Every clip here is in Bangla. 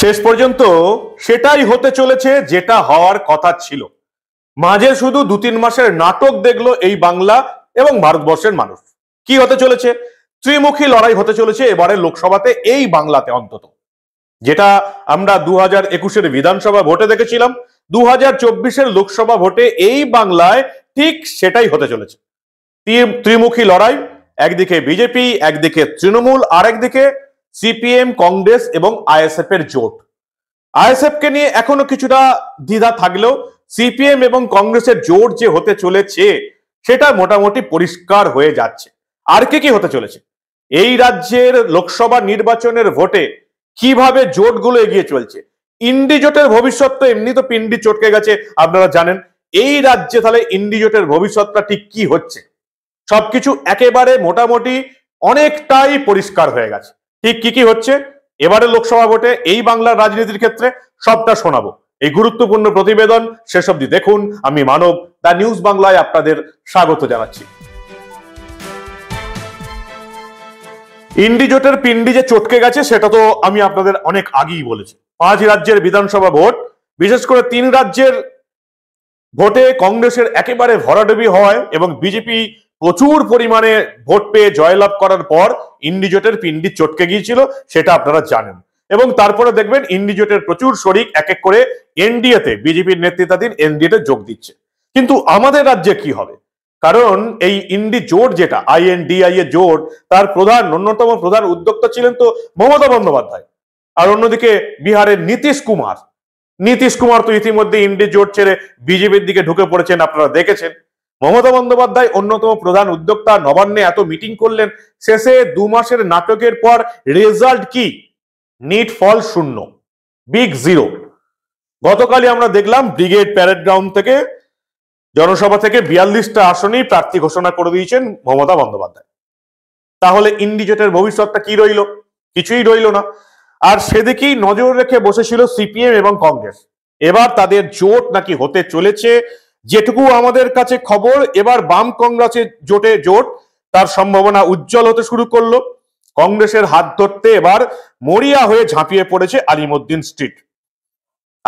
শেষ পর্যন্ত সেটাই হতে চলেছে যেটা হওয়ার কথা ছিল মাঝে শুধু দু তিন মাসের নাটক দেখলো এই বাংলা এবং ভারতবর্ষের মানুষ কি হতে চলেছে ত্রিমুখী লড়াই হতে চলেছে এবারে লোকসভাতে এই বাংলাতে অন্তত যেটা আমরা দু হাজার একুশের বিধানসভা ভোটে দেখেছিলাম দু হাজার চব্বিশের লোকসভা ভোটে এই বাংলায় ঠিক সেটাই হতে চলেছে ত্রিমুখী লড়াই একদিকে বিজেপি একদিকে তৃণমূল আর একদিকে সিপিএম কংগ্রেস এবং আইএসএফ এর জোট আইএসএফ কে নিয়ে এখনো কিছুটা দ্বিধা থাকলেও সিপিএম এবং কংগ্রেসের জোট যে হতে চলেছে সেটা মোটামুটি পরিষ্কার হয়ে যাচ্ছে আর কে কি হতে চলেছে এই রাজ্যের লোকসভা নির্বাচনের ভোটে কিভাবে জোটগুলো এগিয়ে চলছে ইন্ডি জোটের ভবিষ্যৎ তো এমনি তো পিন্ডি চটকে গেছে আপনারা জানেন এই রাজ্যে তাহলে ইন্ডি জোটের ভবিষ্যৎটা ঠিক কি হচ্ছে সবকিছু একেবারে মোটামুটি অনেকটাই পরিষ্কার হয়ে গেছে ঠিক কি কি হচ্ছে এবারে লোকসভা ভোটে এই বাংলার রাজনীতির ক্ষেত্রে সবটা শোনাবো এই গুরুত্বপূর্ণ প্রতিবেদন সেসব অবধি দেখুন আমি মানব দা নিউজ বাংলায় আপনাদের স্বাগত জানাচ্ছি ইন্ডিজোটের পিন্ডি যে চটকে গেছে সেটা তো আমি আপনাদের অনেক আগেই বলেছি পাঁচ রাজ্যের বিধানসভা ভোট বিশেষ করে তিন রাজ্যের ভোটে কংগ্রেসের একেবারে ভরাডুবি হয় এবং বিজেপি প্রচুর পরিমাণে ভোট পেয়ে জয়লাভ করার পর ইন্ডিজোটের পিন্ডি চটকে গিয়েছিল সেটা আপনারা জানেন এবং তারপরে দেখবেন ইন্ডিজোটের প্রচুর শরিক এক এক করে এনডিএতে বিজেপির নেতৃত্বাধীন এনডিএতে যোগ দিচ্ছে কিন্তু আমাদের রাজ্যে কি হবে কারণ এই ইন্ডি জোট যেটা আই এন আই এ জোট তার প্রধান অন্যতম প্রধান উদ্যোক্তা ছিলেন তো মমতা বন্দ্যোপাধ্যায় আর অন্যদিকে বিহারের নীতিশ কুমার নীতিশ কুমার তো ইতিমধ্যে ইন্ডি জোট ছেড়ে বিজেপির দিকে ঢুকে পড়েছেন আপনারা দেখেছেন মমতা বন্দ্যোপাধ্যায় অন্যতম প্রধান উদ্যোক্তা নবান্নে এত মিটিং করলেন শেষে দু মাসের নাটকের পর রেজাল্ট কি নিট ফল শূন্য বিগ জিরো গতকালই আমরা দেখলাম ব্রিগেড প্যারেড গ্রাউন্ড থেকে জনসভা থেকে বিয়াল্লিশটা আসনেই প্রার্থী ঘোষণা করে দিয়েছেন মমতা বন্দ্যোপাধ্যায় তাহলে ইন্ডিজেটের ভবিষ্যৎটা কি রইল কিছুই রইল না আর সেদিকেই নজর রেখে বসেছিল সিপিএম এবং কংগ্রেস এবার তাদের জোট নাকি হতে চলেছে যেটুকু আমাদের কাছে খবর এবার বাম কংগ্রেসের জোটে জোট তার সম্ভাবনা উজ্জ্বল হতে শুরু করলো কংগ্রেসের হাত ধরতে এবার মরিয়া হয়ে ঝাঁপিয়ে পড়েছে আলিমুদ্দিন স্ট্রিট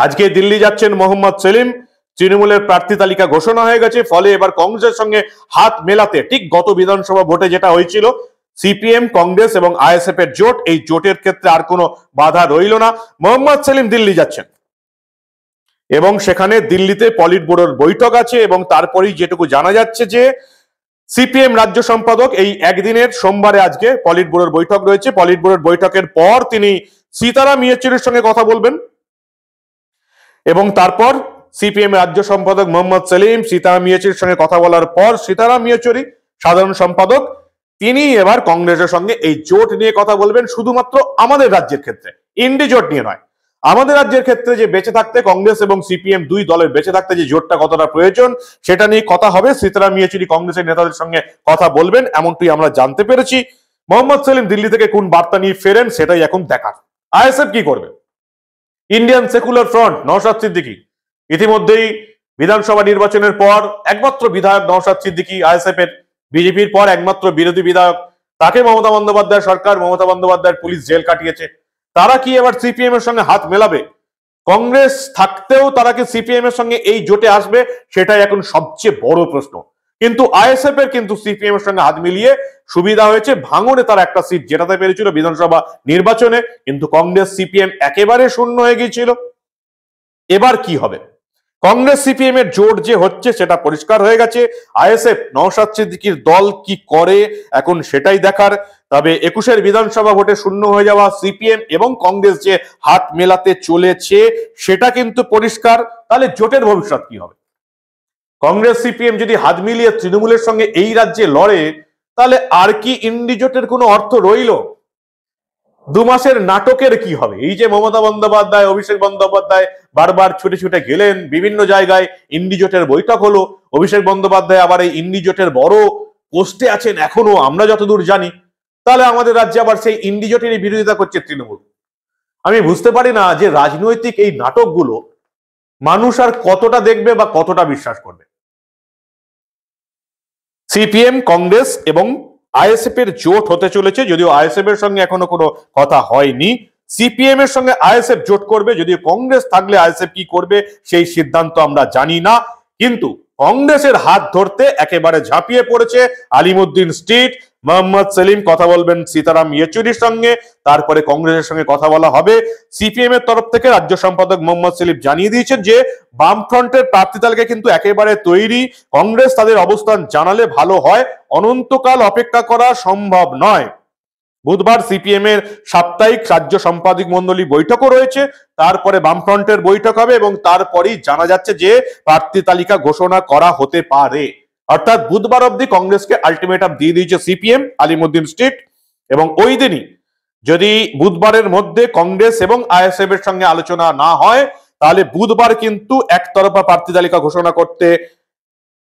আজকে দিল্লি যাচ্ছেন মোহাম্মদ সেলিম তৃণমূলের প্রার্থী তালিকা ঘোষণা হয়ে গেছে ফলে এবার কংগ্রেসের সঙ্গে হাত মেলাতে ঠিক গত বিধানসভা ভোটে যেটা হয়েছিল সিপিএম কংগ্রেস এবং আইএসএফ এর জোট এই জোটের ক্ষেত্রে আর কোনো বাধা রইল না মোহাম্মদ সেলিম দিল্লি যাচ্ছেন এবং সেখানে দিল্লিতে পলিট ব্যুরোর বৈঠক আছে এবং তারপরেই যেটুকু জানা যাচ্ছে যে সিপিএম রাজ্য সম্পাদক এই একদিনের সোমবারে আজকে পলিট ব্যুরোর বৈঠক রয়েছে পলিট ব্যুরোর বৈঠকের পর তিনি সীতারাম ইয়েচুরির সঙ্গে কথা বলবেন এবং তারপর সিপিএম রাজ্য সম্পাদক মোহাম্মদ সেলিম সীতারাম ইয়েচুরির সঙ্গে কথা বলার পর সীতারাম ইয়েচুরি সাধারণ সম্পাদক তিনি এবার কংগ্রেসের সঙ্গে এই জোট নিয়ে কথা বলবেন শুধুমাত্র আমাদের রাজ্যের ক্ষেত্রে ইন্ডি জোট নিয়ে নয় আমাদের রাজ্যের ক্ষেত্রে যে বেঁচে থাকতে কংগ্রেস এবং সিপিএম দুই দলের বেঁচে থাকতে যে জোটটা কতটা প্রয়োজন সেটা নিয়ে কথা হবে সীতারাম ইয়েচুরি কংগ্রেসের নেতাদের সঙ্গে কথা বলবেন এমনটি আমরা জানতে পেরেছি মোহাম্মদ সেলিম দিল্লি থেকে কোন বার্তা নিয়ে ফেরেন সেটাই এখন দেখার আইএসএফ কি করবে Indian secular front Naushad Siddiqui ইতিমধ্যেই বিধানসভা নির্বাচনের পর একমাত্র বিধায়ক নওশাদ সিদ্দিকি আইএসএফ এর বিজেপির পর একমাত্র বিরোধী বিধায়ক তাকে মমতা বন্দ্যোপাধ্যায় সরকার মমতা বন্দ্যোপাধ্যায়ের পুলিশ জেল কাটিয়েছে তারা কি এবার সিপিএম এর সঙ্গে হাত মেলাবে কংগ্রেস থাকতেও তারা কি সিপিএম এর সঙ্গে এই জোটে আসবে সেটাই এখন সবচেয়ে বড় প্রশ্ন কিন্তু আইএসএফ এর কিন্তু সিপিএম এর সঙ্গে হাত মিলিয়ে সুবিধা হয়েছে ভাঙনে তারা একটা সিট জেটাতে পেরেছিল বিধানসভা নির্বাচনে কিন্তু কংগ্রেস সিপিএম একেবারে শূন্য হয়ে গিয়েছিল এবার কি হবে কংগ্রেস সিপিএম এর জোট যে হচ্ছে সেটা পরিষ্কার হয়ে গেছে আইএসএফ নওশাদ সিদ্দিকির দল কি করে এখন সেটাই দেখার তবে একুশের বিধানসভা ভোটে শূন্য হয়ে যাওয়া সিপিএম এবং কংগ্রেস যে হাত মেলাতে চলেছে সেটা কিন্তু পরিষ্কার তাহলে জোটের ভবিষ্যৎ কি হবে কংগ্রেস সিপিএম যদি হাত মিলিয়ে তৃণমূলের সঙ্গে এই রাজ্যে লড়ে তাহলে আর কি ইন্ডিজোটের কোনো অর্থ রইল দু মাসের নাটকের কি হবে এই যে মমতা বন্দ্যোপাধ্যায় অভিষেক বন্দ্যোপাধ্যায় বারবার ছুটে ছুটে গেলেন বিভিন্ন জায়গায় ইন্ডিজোটের বৈঠক হলো অভিষেক বন্দ্যোপাধ্যায় আবার এই ইন্ডিজোটের বড় পোস্টে আছেন এখনো আমরা যতদূর জানি তাহলে আমাদের রাজ্যে আবার সেই ইন্ডিজোটেরই বিরোধিতা করছে তৃণমূল আমি বুঝতে পারি না যে রাজনৈতিক এই নাটকগুলো মানুষ আর কতটা দেখবে বা কতটা বিশ্বাস করবে সিপিএম কংগ্রেস এবং আইএসএফ এর জোট হতে চলেছে যদিও আইএসএফ এর সঙ্গে এখনো কোনো কথা হয়নি সিপিএম এর সঙ্গে আইএসএফ জোট করবে যদিও কংগ্রেস থাকলে আইএসএফ কি করবে সেই সিদ্ধান্ত আমরা জানি না কিন্তু কংগ্রেসের হাত ধরতে একেবারে ঝাঁপিয়ে পড়েছে আলিমুদ্দিন স্ট্রিট মোহাম্মদ সেলিম কথা বলবেন সীতারাম ইয়েচুরির সঙ্গে তারপরে কংগ্রেসের সঙ্গে কথা বলা হবে সিপিএম এর তরফ থেকে রাজ্য সম্পাদক মোহাম্মদ সেলিম জানিয়ে দিয়েছেন যে বামফ্রন্টের প্রার্থী তালিকা কিন্তু একেবারে তৈরি কংগ্রেস তাদের অবস্থান জানালে ভালো হয় অনন্তকাল অপেক্ষা করা সম্ভব নয় বুধবার সিপিএম এর সাপ্তাহিক রাজ্য সম্পাদক মন্ডলী বৈঠকও রয়েছে তারপরে বামফ্রন্টের বৈঠক হবে এবং তারপরেই জানা যাচ্ছে যে প্রার্থী তালিকা ঘোষণা করা হতে পারে অর্থাৎ বুধবার অব্দি কংগ্রেসকে আলটিমেটাম দিয়ে দিয়েছে সিপিএম আলিমুদ্দিন স্ট্রিট এবং ওই দিনই যদি বুধবারের মধ্যে কংগ্রেস এবং আইএসএফ এর সঙ্গে আলোচনা না হয় তাহলে বুধবার কিন্তু একতরফা প্রার্থী তালিকা ঘোষণা করতে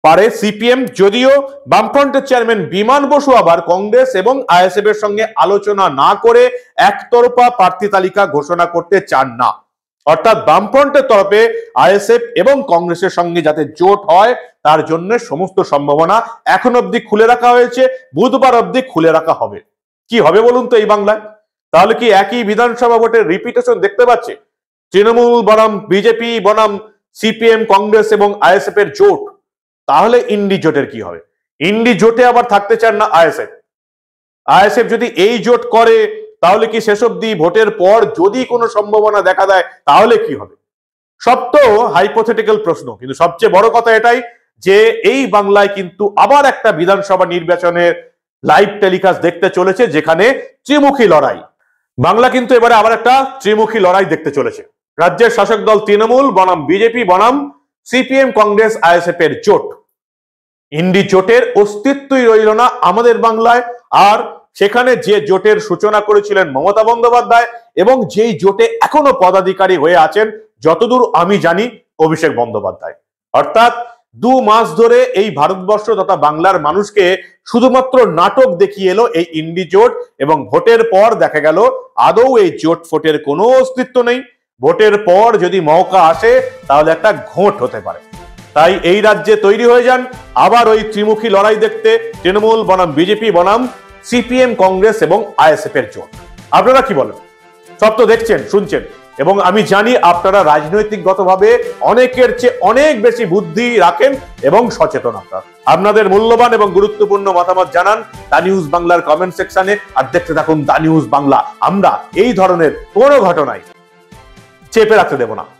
পারে সিপিএম যদিও বামফ্রন্টের চেয়ারম্যান বিমান বসু আবার কংগ্রেস এবং আইএসএফ এর সঙ্গে আলোচনা না করে একতরফা প্রার্থী তালিকা ঘোষণা করতে চান না অর্থাৎ বামফ্রন্টের তরফে আইএসএফ এবং কংগ্রেসের সঙ্গে যাতে জোট হয় তার জন্য সমস্ত সম্ভাবনা এখন অবধি খুলে রাখা হয়েছে বুধবার অবধি খুলে রাখা হবে কি হবে বলুন তো এই বাংলায় তাহলে কি একই বিধানসভা ভোটের রিপিটেশন দেখতে পাচ্ছে তৃণমূল বনাম বিজেপি বনাম সিপিএম কংগ্রেস এবং আইএসএফ এর জোট তাহলে ইন্ডি জোটের কি হবে ইন্ডি জোটে আবার থাকতে চান না আইএসএফ আইএসএফ যদি এই জোট করে তাহলে কি শেষ অব্দি ভোটের পর যদি কোনো সম্ভাবনা দেখা দেয় তাহলে কি হবে সব তো হাইপোথেটিক্যাল প্রশ্ন কিন্তু সবচেয়ে বড় কথা এটাই যে এই বাংলায় কিন্তু আবার একটা বিধানসভা নির্বাচনের লাইভ টেলিকাস্ট দেখতে চলেছে যেখানে ত্রিমুখী লড়াই বাংলা কিন্তু এবারে আবার একটা ত্রিমুখী লড়াই দেখতে চলেছে রাজ্যের শাসক দল তৃণমূল বনাম বিজেপি বনাম সিপিএম কংগ্রেস আইএসএফ এর জোট ইন্ডি জোটের অস্তিত্বই রইল না আমাদের বাংলায় আর সেখানে যে জোটের সূচনা করেছিলেন মমতা বন্দ্যোপাধ্যায় এবং যেই জোটে এখনো পদাধিকারী হয়ে আছেন যতদূর আমি জানি অভিষেক বন্দ্যোপাধ্যায় অর্থাৎ দু মাস ধরে এই ভারতবর্ষ তথা বাংলার মানুষকে শুধুমাত্র নাটক দেখিয়ে এলো এই ইন্ডি জোট এবং ভোটের পর দেখা গেল আদৌ এই জোট ফোটের কোনো অস্তিত্ব নেই ভোটের পর যদি মৌকা আসে তাহলে একটা ঘোট হতে পারে তাই এই রাজ্যে তৈরি হয়ে যান আবার ওই ত্রিমুখী লড়াই দেখতে তৃণমূল বনাম বিজেপি বনাম সিপিএম কংগ্রেস এবং আইএসএফ এর জোট আপনারা কি বলেন সব তো দেখছেন শুনছেন এবং আমি জানি আপনারা রাজনৈতিকগতভাবে অনেকের চেয়ে অনেক বেশি বুদ্ধি রাখেন এবং সচেতন আপনার আপনাদের মূল্যবান এবং গুরুত্বপূর্ণ মতামত জানান দা নিউজ বাংলার কমেন্ট সেকশনে আর দেখতে থাকুন দা নিউজ বাংলা আমরা এই ধরনের কোনো ঘটনায় চেপে রাখতে দেব না